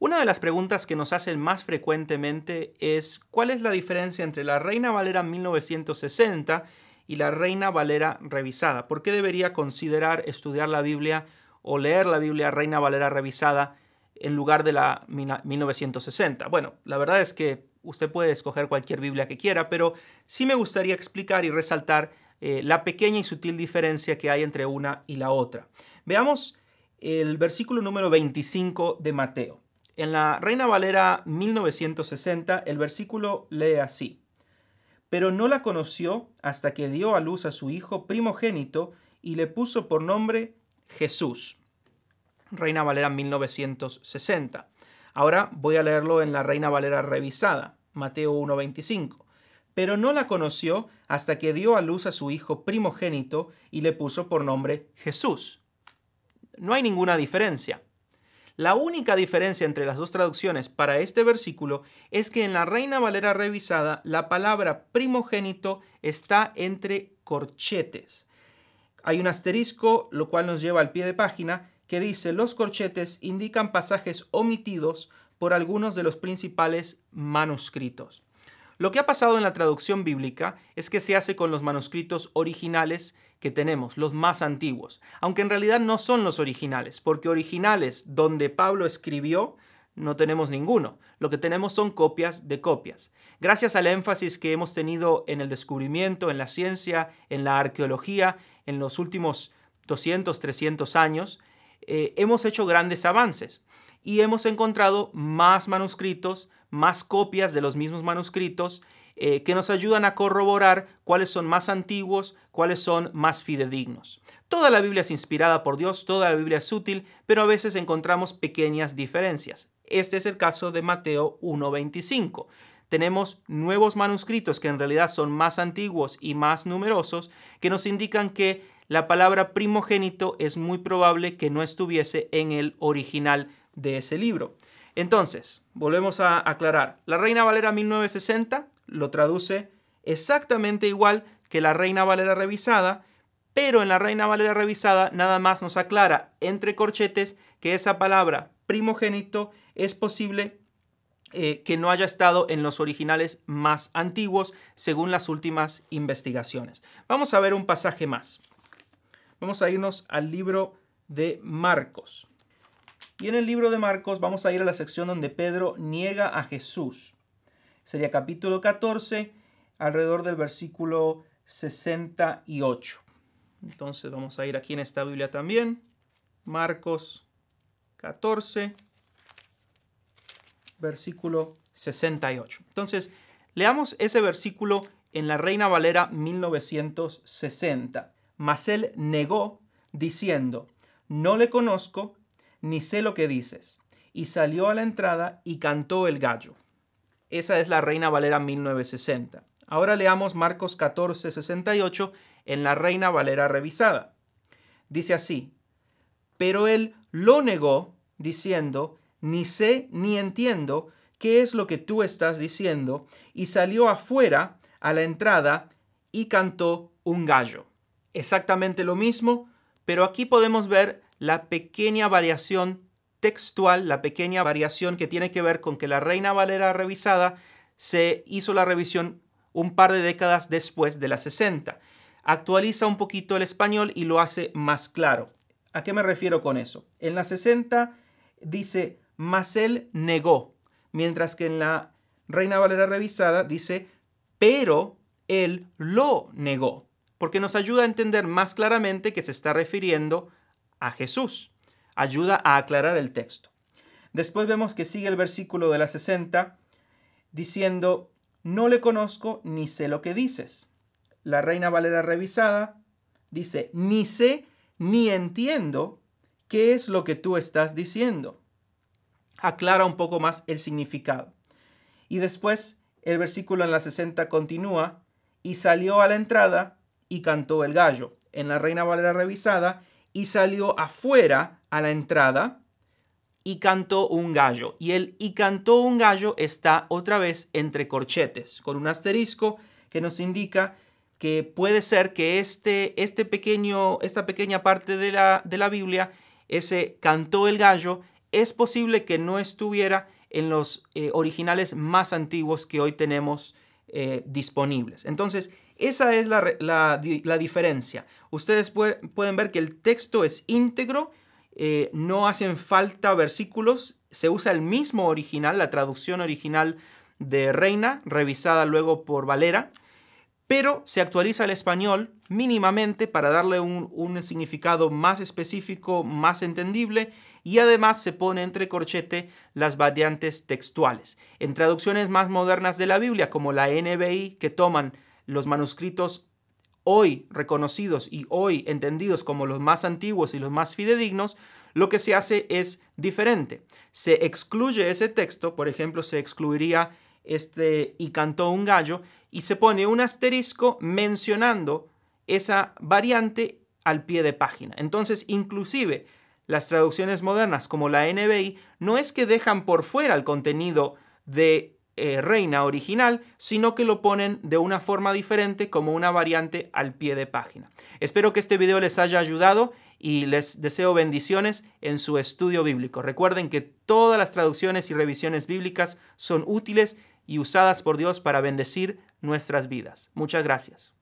Una de las preguntas que nos hacen más frecuentemente es ¿cuál es la diferencia entre la Reina Valera 1960 y la Reina Valera revisada? ¿Por qué debería considerar estudiar la Biblia o leer la Biblia Reina Valera revisada en lugar de la 1960? Bueno, la verdad es que usted puede escoger cualquier Biblia que quiera, pero sí me gustaría explicar y resaltar eh, la pequeña y sutil diferencia que hay entre una y la otra. Veamos el versículo número 25 de Mateo. En la Reina Valera 1960 el versículo lee así, pero no la conoció hasta que dio a luz a su hijo primogénito y le puso por nombre Jesús. Reina Valera 1960. Ahora voy a leerlo en la Reina Valera revisada, Mateo 1.25. Pero no la conoció hasta que dio a luz a su hijo primogénito y le puso por nombre Jesús. No hay ninguna diferencia. La única diferencia entre las dos traducciones para este versículo es que en la Reina Valera revisada la palabra primogénito está entre corchetes. Hay un asterisco, lo cual nos lleva al pie de página, que dice los corchetes indican pasajes omitidos por algunos de los principales manuscritos. Lo que ha pasado en la traducción bíblica es que se hace con los manuscritos originales que tenemos, los más antiguos, aunque en realidad no son los originales, porque originales donde Pablo escribió no tenemos ninguno. Lo que tenemos son copias de copias. Gracias al énfasis que hemos tenido en el descubrimiento, en la ciencia, en la arqueología, en los últimos 200, 300 años, eh, hemos hecho grandes avances y hemos encontrado más manuscritos más copias de los mismos manuscritos eh, que nos ayudan a corroborar cuáles son más antiguos, cuáles son más fidedignos. Toda la Biblia es inspirada por Dios, toda la Biblia es útil, pero a veces encontramos pequeñas diferencias. Este es el caso de Mateo 1.25. Tenemos nuevos manuscritos que en realidad son más antiguos y más numerosos, que nos indican que la palabra primogénito es muy probable que no estuviese en el original de ese libro. Entonces, volvemos a aclarar. La Reina Valera 1960 lo traduce exactamente igual que la Reina Valera revisada, pero en la Reina Valera revisada nada más nos aclara entre corchetes que esa palabra primogénito es posible eh, que no haya estado en los originales más antiguos, según las últimas investigaciones. Vamos a ver un pasaje más. Vamos a irnos al libro de Marcos. Y en el libro de Marcos vamos a ir a la sección donde Pedro niega a Jesús. Sería capítulo 14, alrededor del versículo 68. Entonces vamos a ir aquí en esta Biblia también. Marcos 14, versículo 68. Entonces, leamos ese versículo en la Reina Valera 1960. Mas él negó, diciendo, no le conozco, ni sé lo que dices. Y salió a la entrada y cantó el gallo. Esa es la Reina Valera 1960. Ahora leamos Marcos 14:68 en la Reina Valera revisada. Dice así, pero él lo negó diciendo, ni sé ni entiendo qué es lo que tú estás diciendo, y salió afuera a la entrada y cantó un gallo. Exactamente lo mismo, pero aquí podemos ver la pequeña variación textual, la pequeña variación que tiene que ver con que la Reina Valera revisada se hizo la revisión un par de décadas después de la 60. Actualiza un poquito el español y lo hace más claro. ¿A qué me refiero con eso? En la 60 dice, él negó, mientras que en la Reina Valera revisada dice, pero él lo negó, porque nos ayuda a entender más claramente que se está refiriendo a Jesús. Ayuda a aclarar el texto. Después vemos que sigue el versículo de la 60 diciendo, no le conozco ni sé lo que dices. La Reina Valera revisada dice, ni sé ni entiendo qué es lo que tú estás diciendo. Aclara un poco más el significado. Y después el versículo en la 60 continúa, y salió a la entrada y cantó el gallo. En la Reina Valera revisada, y salió afuera a la entrada y cantó un gallo. Y el y cantó un gallo está otra vez entre corchetes, con un asterisco que nos indica que puede ser que este, este pequeño, esta pequeña parte de la, de la Biblia, ese cantó el gallo, es posible que no estuviera en los eh, originales más antiguos que hoy tenemos eh, disponibles. Entonces, esa es la, diferencia. Ustedes pueden ver que el texto es íntegro, eh, no hacen falta versículos, se usa el mismo original, la traducción original de Reina, revisada luego por Valera, pero se actualiza el español mínimamente para darle un, un, significado más específico, más entendible, y además se pone entre corchete las variantes textuales. En traducciones más modernas de la Biblia, como la NBI, que toman los manuscritos hoy reconocidos y hoy entendidos como los más antiguos y los más fidedignos, lo que se hace es diferente. Se excluye ese texto, por ejemplo, se excluiría este y cantó un gallo, y se pone un asterisco mencionando esa variante al pie de página. Entonces, inclusive las traducciones modernas como la NBI no es que dejan por fuera el contenido de eh, reina original, sino que lo ponen de una forma diferente como una variante al pie de página. Espero que este video les haya ayudado y les deseo bendiciones en su estudio bíblico. Recuerden que todas las traducciones y revisiones bíblicas son útiles y usadas por Dios para bendecir nuestras vidas. Muchas gracias.